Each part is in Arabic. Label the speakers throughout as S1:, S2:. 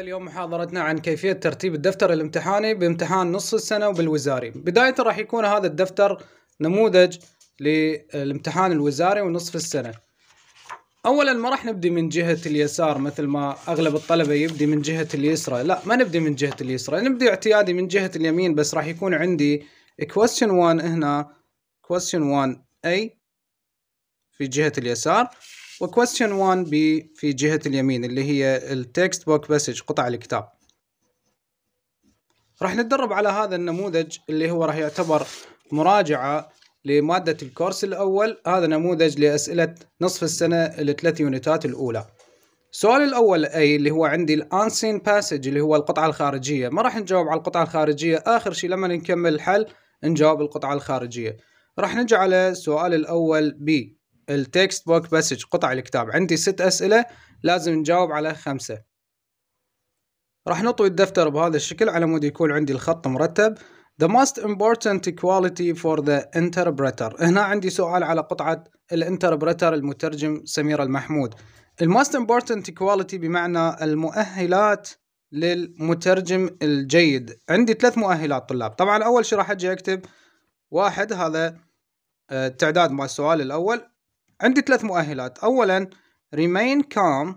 S1: اليوم محاضرتنا عن كيفية ترتيب الدفتر الامتحاني بامتحان نصف السنة وبالوزاري بداية راح يكون هذا الدفتر نموذج للامتحان الوزاري ونصف السنة أولا ما راح نبدي من جهة اليسار مثل ما أغلب الطلبة يبدي من جهة اليسرى لا ما نبدي من جهة اليسرى نبدي اعتيادي من جهة اليمين بس راح يكون عندي question 1 هنا question 1 A في جهة اليسار وكويستشن 1 ب في جهة اليمين اللي هي التكست بوك بسج قطع الكتاب راح نتدرب على هذا النموذج اللي هو راح يعتبر مراجعة لمادة الكورس الأول هذا نموذج لأسئلة نصف السنة الثلاث يونتات الأولى السؤال الأول أي اللي هو عندي الأنسين باسج اللي هو القطعة الخارجية ما راح نجاوب على القطعة الخارجية آخر شيء لما نكمل الحل نجاوب القطعة الخارجية راح نجي على السؤال الأول بي التكست بوك بسج قطع الكتاب عندي ست أسئلة لازم نجاوب على خمسة راح نطوي الدفتر بهذا الشكل على مود يكون عندي الخط مرتب The most important quality for the interpreter هنا عندي سؤال على قطعة الانتربريتر المترجم سمير المحمود The most important quality بمعنى المؤهلات للمترجم الجيد عندي ثلاث مؤهلات طلاب طبعا اول شيء راح اجي اكتب واحد هذا التعداد آه، مال السؤال الاول عندي ثلاث مؤهلات اولا remain calm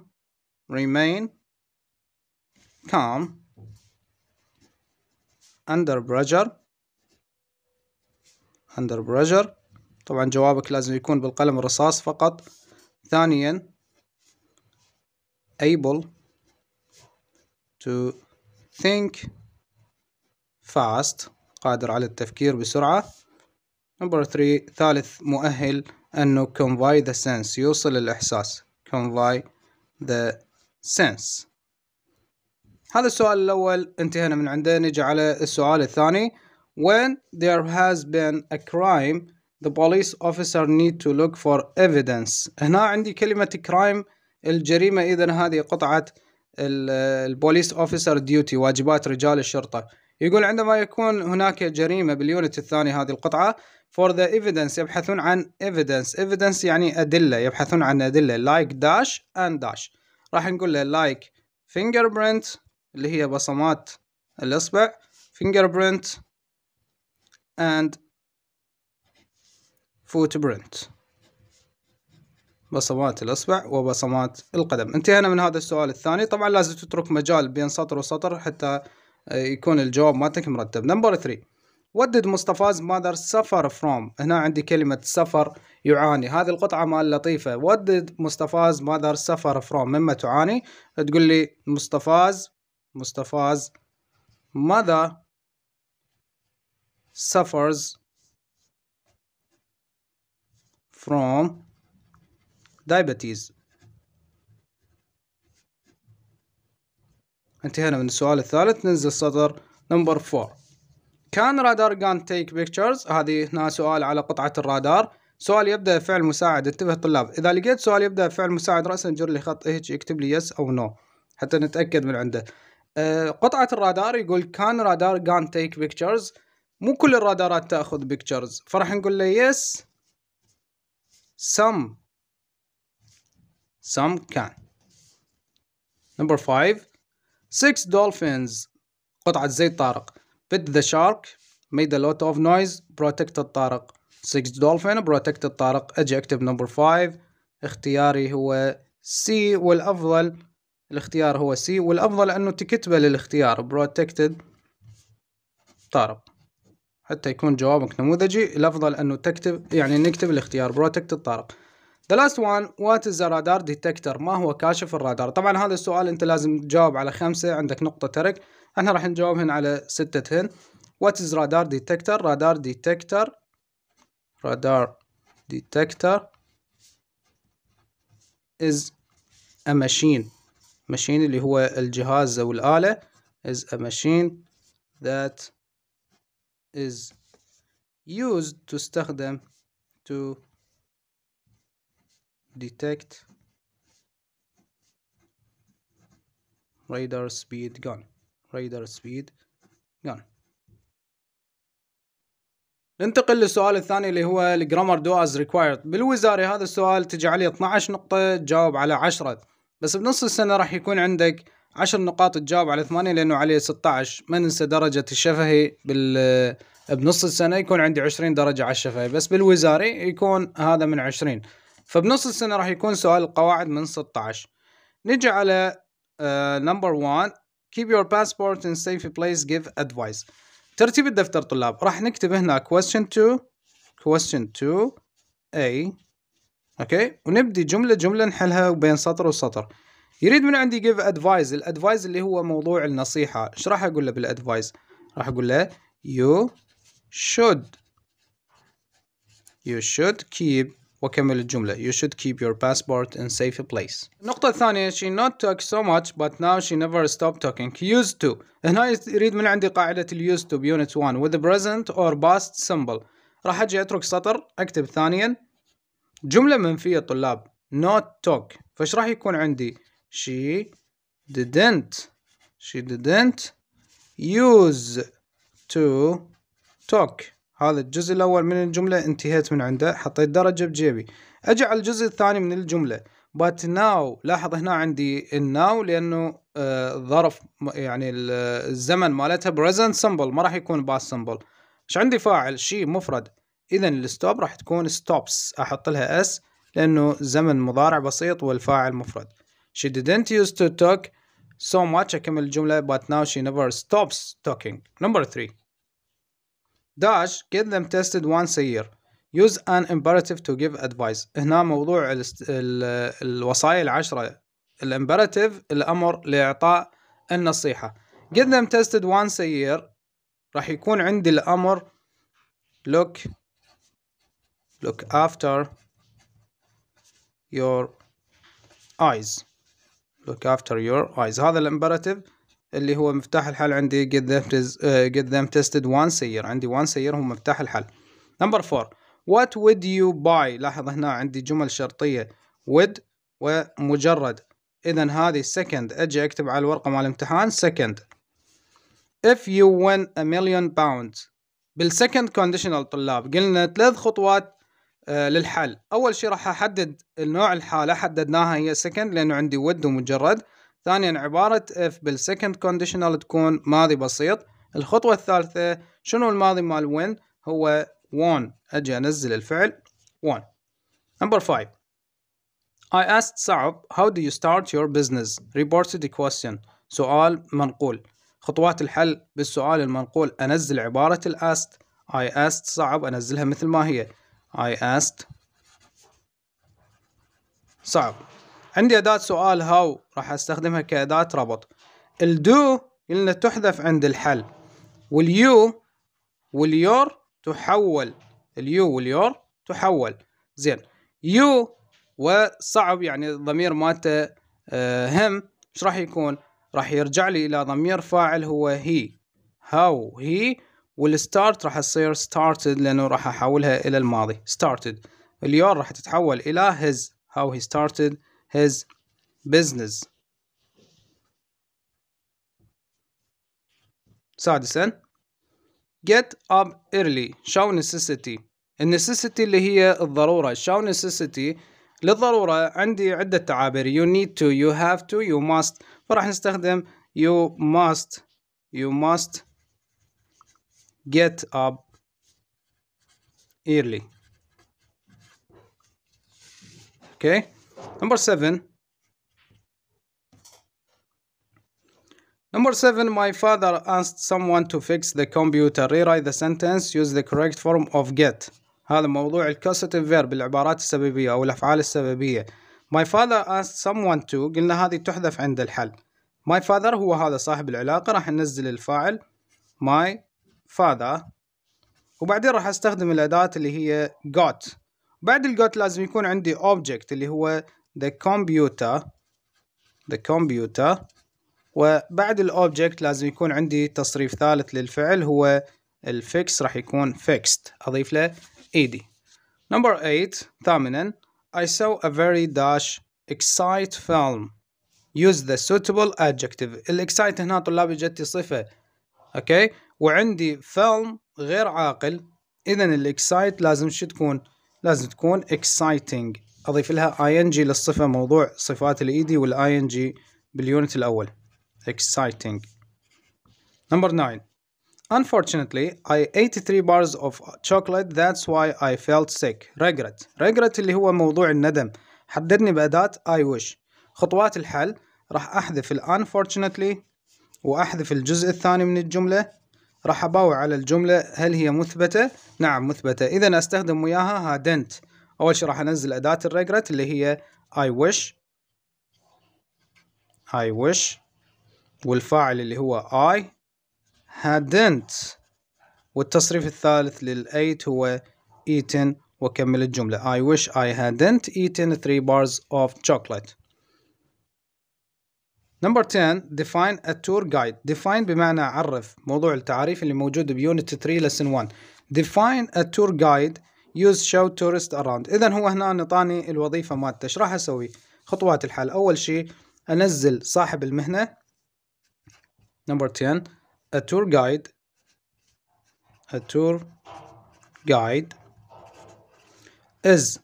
S1: remain calm under pressure under pressure طبعا جوابك لازم يكون بالقلم الرصاص فقط ثانيا able to think fast قادر على التفكير بسرعة number 3 ثالث مؤهل أنه convey the sense يوصل الإحساس convey the sense هذا السؤال الأول انتهينا من عنده نجي على السؤال الثاني When there has been a crime the police officer need to look for evidence هنا عندي كلمة crime الجريمة إذا هذه قطعة البوليس اوفيسر ديوتي واجبات رجال الشرطة يقول عندما يكون هناك جريمة باليونت الثاني هذه القطعة for the evidence يبحثون عن evidence evidence يعني أدلة يبحثون عن أدلة like dash and dash راح نقول له like fingerprint اللي هي بصمات الإصبع fingerprint and footprint بصمات الإصبع وبصمات القدم انتهينا من هذا السؤال الثاني طبعا لازم تترك مجال بين سطر وسطر حتى يكون الجواب مالتك مرتب نمبر 3 ودد مصطفاز mother سفر فروم هنا عندي كلمة سفر يعاني هذه القطعة مال لطيفة ودد مصطفاز mother سفر فروم مما تعاني تقول لي مصطفاز مصطفاز ماذا suffers from diabetes انتهينا من السؤال الثالث ننزل سطر نمبر 4 كان رادار جان تيك بيكتشرز هذه هنا سؤال على قطعة الرادار سؤال يبدأ فعل مساعد انتبه الطلاب إذا لقيت سؤال يبدأ فعل مساعد رأسا جر لي خط هيك اكتب لي يس أو نو حتى نتأكد من عنده آه، قطعة الرادار يقول كان رادار جان تيك بيكتشرز مو كل الرادارات تأخذ بيكتشرز فراح نقول له يس some some can نمبر 5 6 dolphins قطعة زيت طارق Pet the shark made a lot of noise بروتكت طارق 6 دولفين protected طارق اكتب نمبر 5 اختياري هو C والأفضل الاختيار هو C والأفضل أنه تكتبه للاختيار بروتكتد طارق حتى يكون جوابك نموذجي الأفضل أنه تكتب يعني نكتب الاختيار بروتكت طارق The last one what is a radar detector ما هو كاشف الرادار طبعا هذا السؤال أنت لازم تجاوب على خمسة عندك نقطة ترك احنا راح نجاوب هنا على ستة هن وات از رادار ديتكتر رادار ديتكتر رادار ديتكتر is a machine machine اللي هو الجهاز أو الآلة is a machine that is used تستخدم to detect radar speed gun رايدر سبيد جان ننتقل للسؤال الثاني اللي هو الجرامر دو از ريكوايرد بالوزاري هذا السؤال عليه 12 نقطة تجاوب على 10 بس بنص السنة راح يكون عندك 10 نقاط تجاوب على 8 لأنه عليه 16 ما ننسى درجة الشفهي بال بنص السنة يكون عندي 20 درجة على الشفهي بس بالوزاري يكون هذا من 20 فبنص السنة راح يكون سؤال القواعد من 16 نجي على نمبر uh, 1 keep your passport in safe place give advice ترتيب الدفتر طلاب راح نكتب هنا question 2 question 2 A اوكي ونبدي جملة جملة نحلها بين سطر وسطر يريد من عندي give advice الادفايز اللي هو موضوع النصيحة ايش راح اقول له بالادفايز راح اقول له you should you should keep وكمل الجملة You should keep your passport in safe place النقطة الثانية She not talk so much but now she never stop talking Used to هنا يريد من عندي قاعدة ال used to unit 1 with the present or past symbol راح أجي أترك سطر أكتب ثانيا جملة منفية طلاب not talk فش راح يكون عندي She didn't She didn't use to talk هذا الجزء الأول من الجملة انتهيت من عنده حطيت درجة بجيبي أجي على الجزء الثاني من الجملة but now لاحظ هنا عندي now لأنه آه ظرف يعني الزمن مالتها present simple ما راح يكون past simple ايش عندي فاعل شي مفرد إذا الستوب راح تكون stops أحط لها s لأنه زمن مضارع بسيط والفاعل مفرد she didn't used to talk so much أكمل الجملة but now she never stops talking number three داش get them tested once a year use an imperative to give advice هنا موضوع الـ الـ الوصايا العشرة الامبراتيف الأمر لإعطاء النصيحة get them tested once a year راح يكون عندي الأمر look look after your eyes look after your eyes هذا الامبراتيف اللي هو مفتاح الحل عندي get them, آه، get them tested once a year عندي once a year هو مفتاح الحل نمبر 4 what would you buy لاحظ هنا عندي جمل شرطية would ومجرد إذا هذه second أجي أكتب على الورقة مال الامتحان second if you win a million pounds بالسكند كونديشنال طلاب قلنا ثلاث خطوات آه، للحل اول شيء راح احدد النوع الحاله حددناها هي second لانه عندي ود ومجرد ثانيا عبارة if بالsecond conditional تكون ماضي بسيط الخطوة الثالثة شنو الماضي مال when هو won أجي أنزل الفعل won number 5 I asked Saab how do you start your business reported question سؤال منقول خطوات الحل بالسؤال المنقول أنزل عبارة ال asked I asked صعب أنزلها مثل ما هي I asked صعب عندي أداة سؤال هاو راح أستخدمها كأداة ربط الدو قلنا تحذف عند الحل واليو واليور تحول اليو واليور تحول زين يو وصعب يعني الضمير مالته آه، هم ايش راح يكون راح يرجع لي الى ضمير فاعل هو هي هاو هي والستارت راح تصير started لانه راح احولها الى الماضي started اليور راح تتحول الى his how he started his business. سادسا get up early show necessity necessity اللي هي الضرورة show necessity للضرورة عندي عدة تعابير you need to you have to you must فراح نستخدم you must you must get up early okay Number 7. Number 7. My father asked someone to fix the computer. Rewrite the sentence. Use the correct form of get. هذا موضوع الكوسيتيف فيرب العبارات السببية أو الأفعال السببية. My father asked someone to قلنا هذه تحذف عند الحل. My father هو هذا صاحب العلاقة راح ننزل الفاعل my father وبعدين راح استخدم الأداة اللي هي got بعد الجوت لازم يكون عندي object اللي هو the computer the computer وبعد الاوبجكت لازم يكون عندي تصريف ثالث للفعل هو الفيكس راح يكون fixed اضيف له ed number 8 ثامنا I saw a very dash excite film use the suitable adjective الاكسايت هنا طلابي جتي صفة اوكي وعندي film غير عاقل اذا الاكسايت لازم شو تكون لازم تكون exciting أضيف لها ing للصفة موضوع صفات الإيدي e والing باليونت الأول exciting number 9 Unfortunately, I ate 3 bars of chocolate. That's why I felt sick. Regret. Regret اللي هو موضوع الندم. حددني بأداة I wish. خطوات الحل راح أحذف ال unfortunately وأحذف الجزء الثاني من الجملة راح أباوع على الجملة هل هي مثبتة؟ نعم مثبتة إذا أستخدم وياها هادنت أول شيء راح أنزل أداة الريجرت اللي هي I wish I wish والفاعل اللي هو I hadn't والتصريف الثالث للأيت هو eaten وكمل الجملة I wish I hadn't eaten three bars of chocolate نمبر 10 define a tour guide define بمعنى عرف موضوع التعريف اللي موجود بيونت 3 lesson 1 define a tour guide use show تورست around اذا هو هنا نطاني الوظيفة مالته ايش راح اسوي خطوات الحل اول شيء انزل صاحب المهنة نمبر 10 a tour guide a tour guide is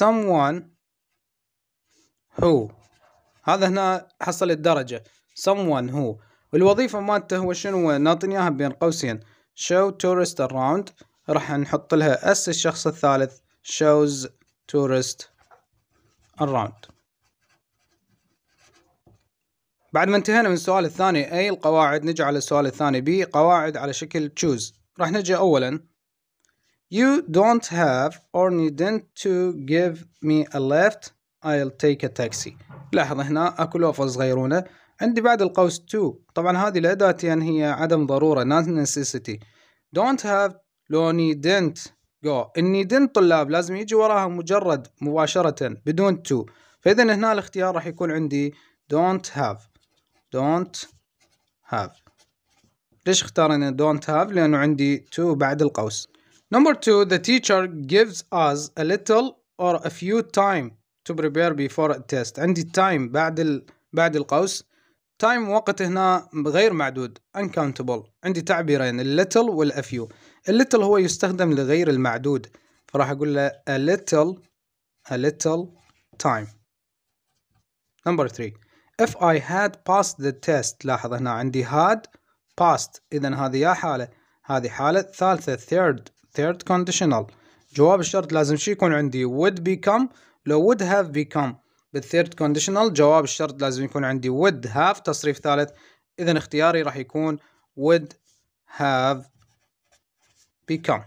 S1: someone who هذا هنا حصل الدرجة someone who الوظيفة مالته هو شنو نعطيني اياها بين قوسين show tourist around راح نحط لها اس الشخص الثالث shows tourist around بعد ما انتهينا من السؤال الثاني A القواعد نجي على السؤال الثاني B قواعد على شكل choose راح نجي أولا You don't have or needn't to give me a lift I'll take a taxi لاحظ هنا اكو لوفر صغيرونة عندي بعد القوس to طبعا هذه الأداة يعني هي عدم ضرورة not necessity don't have لو needn't go النيدن طلاب لازم يجي وراها مجرد مباشرة بدون to فإذا هنا الاختيار راح يكون عندي don't have don't have ليش اختارنا don't have لأنه عندي to بعد القوس number two the teacher gives us a little or a few time تو بريبير بيفور test عندي time بعد ال... بعد القوس تايم وقت هنا غير معدود uncountable عندي تعبيرين الليتل والافيو الليتل هو يستخدم لغير المعدود فراح اقول له a little a little time number 3 if I had passed the test لاحظ هنا عندي had passed اذا هذه يا حالة هذه حالة ثالثة third third conditional جواب الشرط لازم شي يكون عندي would become لو would have become بالثيرد كونديشنال جواب الشرط لازم يكون عندي would have تصريف ثالث إذا اختياري راح يكون would have become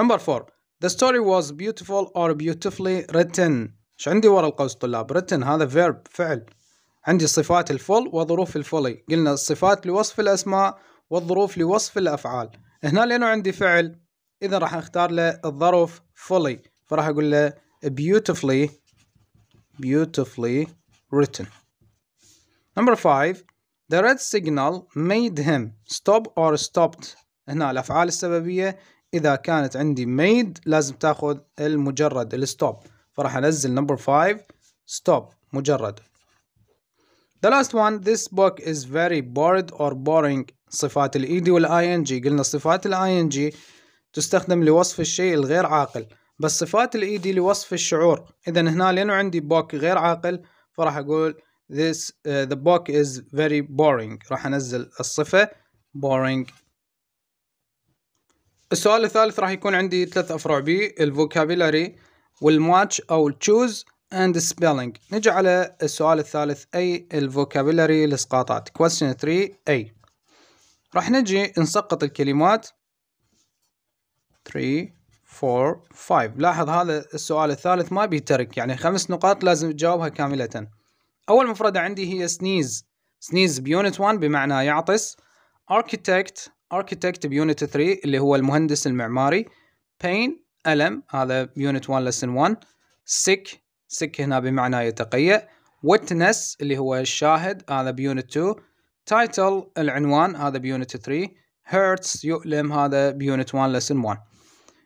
S1: Number 4 The story was beautiful or beautifully written ايش عندي ورا القوس طلاب written هذا فيرب فعل عندي صفات الفول وظروف الفولي قلنا الصفات لوصف الأسماء والظروف لوصف الأفعال هنا لأنه عندي فعل اذا راح اختار له الظرف fully فراح اقول له beautifully beautifully written number five the red signal made him stop or stopped هنا الافعال السببيه اذا كانت عندي made لازم تاخذ المجرد الستوب فراح انزل number 5 stop مجرد The last one this book is very bored or boring صفات ال ed وال ing قلنا صفات ال ing تستخدم لوصف الشيء الغير عاقل بس صفات الايدي e لوصف الشعور اذا هنا لانه عندي بوك غير عاقل فراح اقول this uh, the book is very boring راح انزل الصفة boring السؤال الثالث راح يكون عندي ثلاث افرع بي الفوكابيلاري والماتش او تشوز and spelling نجي على السؤال الثالث اي الفوكابيلاري الاسقاطات question 3 اي راح نجي نسقط الكلمات 3 4 5 لاحظ هذا السؤال الثالث ما بيترك يعني خمس نقاط لازم تجاوبها كاملة أول مفردة عندي هي سنيز سنيز بيونت 1 بمعنى يعطس architect architect بيونت 3 اللي هو المهندس المعماري pain ألم هذا بيونت 1 lesson 1 sick sick هنا بمعنى يتقيأ witness اللي هو الشاهد هذا بيونت 2 title العنوان هذا بيونت 3 hurts يؤلم هذا بيونت 1 lesson 1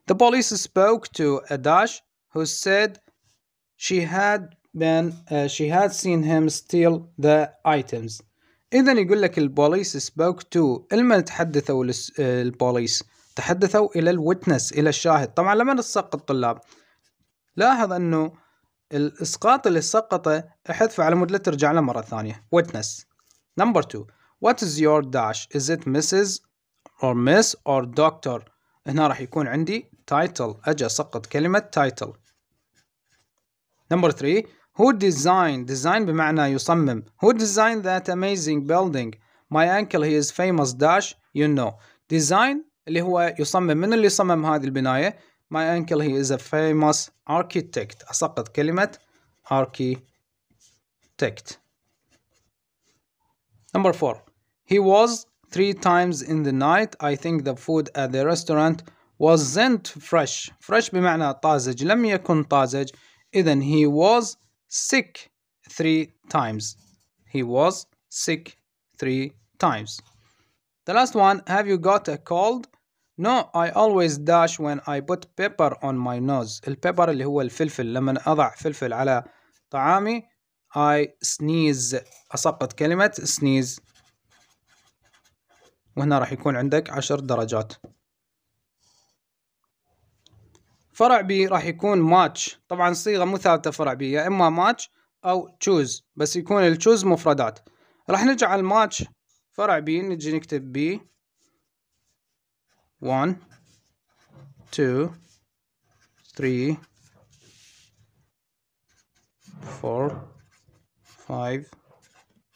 S1: The police spoke to Adash, who said she had been uh, she had seen him steal the items. إذا يقول لك البوليس spoke to المن تحدثوا آه، البوليس تحدثوا إلى الوتنس إلى الشاهد طبعا لما نسقط الطلاب لاحظ أنه الإسقاط اللي سقطه احذفه على مود لا ترجع له مرة ثانية witness number two what is your dash is it Mrs or Miss or Doctor هنا راح يكون عندي title أجا سقط كلمة title number three who designed design بمعنى يصمم who designed that amazing building my uncle he is famous dash you know design اللي هو يصمم من اللي صمم هذه البناية my uncle he is a famous architect أسقط كلمة architect number four he was three times in the night I think the food at the restaurant wasn't fresh fresh بمعنى طازج لم يكن طازج إذا he was sick three times he was sick three times the last one have you got a cold No, I always dash when I put pepper on my nose. البيبر اللي هو الفلفل لما أضع فلفل على طعامي I sneeze أسقط كلمة sneeze وهنا راح يكون عندك عشر درجات فرع بي راح يكون ماتش طبعا الصيغه مو ثابته فرع بي يا اما ماتش او تشوز بس يكون التشوز مفردات راح نجعل ماتش فرع بي نجي نكتب بي 1 2 3 4 5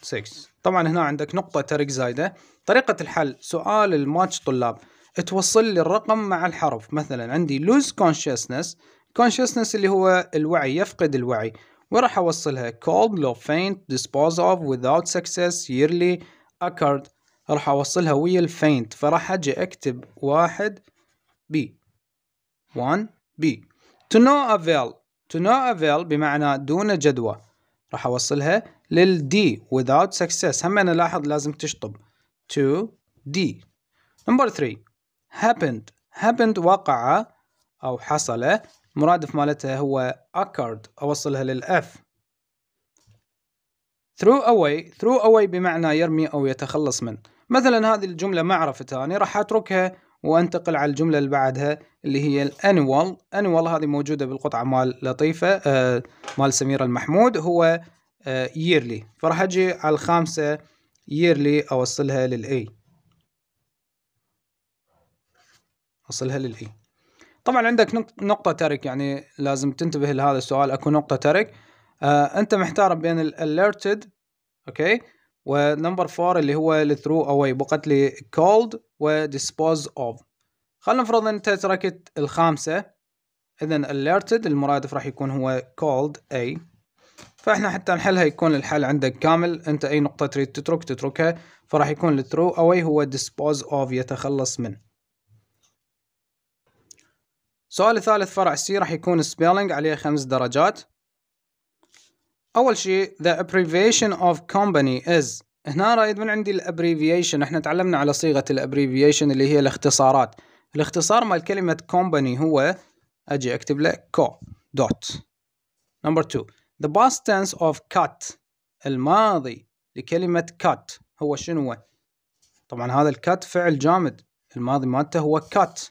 S1: 6 طبعا هنا عندك نقطة ترك زايدة طريقة الحل سؤال الماتش طلاب توصل لي الرقم مع الحرف مثلا عندي lose consciousness consciousness اللي هو الوعي يفقد الوعي وراح أوصلها cold low faint dispose of without success yearly occurred راح أوصلها ويا الفينت فراح أجي أكتب واحد بي 1 بي to no avail to no avail بمعنى دون جدوى راح أوصلها للدي without success هم أنا لاحظ لازم تشطب to D number 3 happened happened وقع أو حصل مرادف مالتها هو occurred أوصلها للأف throw away throw away بمعنى يرمي أو يتخلص من مثلا هذه الجملة ما عرفتها أنا راح أتركها وأنتقل على الجملة اللي بعدها اللي هي الأنوال أنوال هذه موجودة بالقطعة مال لطيفة آه مال سميرة المحمود هو آه yearly فراح أجي على الخامسة yearly أوصلها للأي أصلها للإي طبعا عندك نقطة ترك يعني لازم تنتبه لهذا السؤال أكو نقطة ترك آه أنت محتار بين الالرتد أوكي ونمبر فور اللي هو الثرو أواي بقت لي كولد وديسبوز أوف خلينا نفرض أنت تركت الخامسة إذا الالرتد المرادف راح يكون هو كولد A فإحنا حتى نحلها يكون الحل عندك كامل أنت أي نقطة تريد تترك تتركها فراح يكون الثرو أواي هو ديسبوز اوف يتخلص منه السؤال الثالث فرع سي راح يكون spelling عليه خمس درجات أول شيء the abbreviation of company is هنا رايد من عندي الابريفيشن احنا تعلمنا على صيغة الابريفيشن اللي هي الاختصارات الاختصار مال كلمة company هو اجي اكتب له co دوت number two the past tense of cut الماضي لكلمة cut هو شنو هو؟ طبعا هذا الكات فعل جامد الماضي مالته هو cut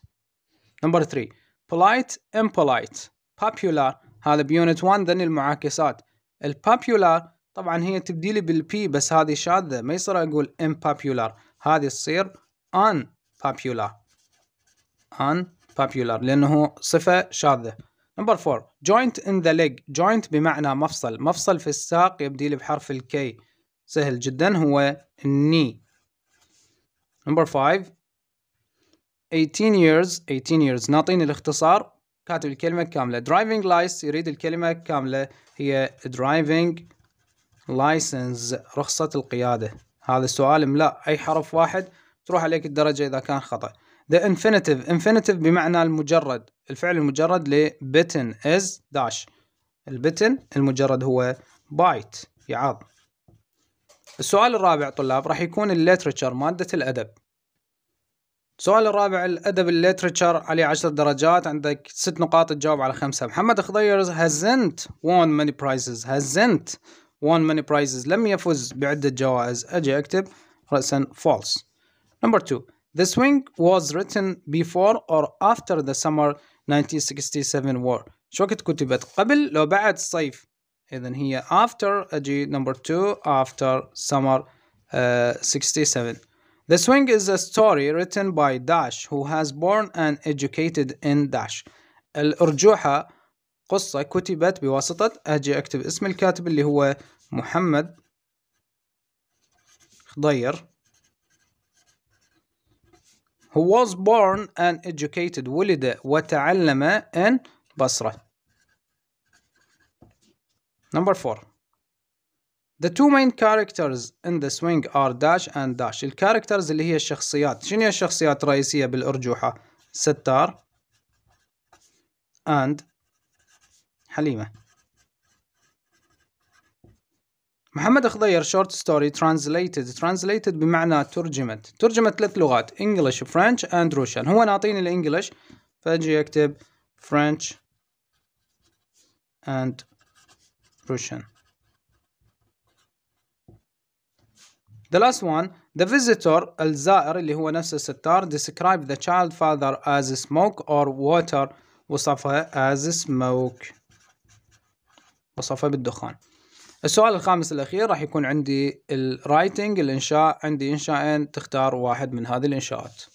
S1: number three polite impolite popular هذا بيونت 1 ذن المعاكسات الpopular طبعا هي تبدي لي بالبي بس هذه شاذة ما يصير اقول impopular هذه تصير unpopular unpopular لانه صفة شاذة نمبر 4 joint in the leg joint بمعنى مفصل مفصل في الساق يبدي لي بحرف الكي سهل جدا هو الني نمبر 5 18 years 18 years ناطيني الاختصار كاتب الكلمة كاملة driving license يريد الكلمة كاملة هي driving license رخصة القيادة هذا السؤال املاء أي حرف واحد تروح عليك الدرجة إذا كان خطأ the infinitive infinitive بمعنى المجرد الفعل المجرد ل bitten is dash البتن المجرد هو بايت يعض السؤال الرابع طلاب راح يكون الليترشر مادة الأدب السؤال الرابع الادب الليترشر عليه 10 درجات عندك ست نقاط تجاوب على خمسه محمد خضير hasn't won many prizes hasn't won many prizes لم يفز بعده جوائز اجي اكتب راسا false number 2 The swing was written before or after the summer 1967 war شو وقت كتبت قبل لو بعد الصيف اذا هي after اجي number 2 after summer uh, آه، 67 The Swing is a story written by Dash who has born and educated in Dash الأرجوحة قصة كتبت بواسطة أجي أكتب اسم الكاتب اللي هو محمد خضير Who was born and educated ولد وتعلم in بصرة Number 4 The two main characters in the swing are dash and dash. characters اللي هي الشخصيات. شنو هي الشخصيات الرئيسية بالأرجوحة؟ ستار and حليمة. محمد خضير short story translated translated بمعنى ترجمت ترجمت ثلاث لغات English, French and Russian هو نعطيني الإنجليش فأجي أكتب French and Russian The last one, the visitor الزائر اللي هو نفس الستار describe the child father as smoke or water وصفه as smoke وصفه بالدخان. السؤال الخامس الأخير راح يكون عندي الرايتنج الإنشاء عندي إنشاءين تختار واحد من هذه الإنشاءات.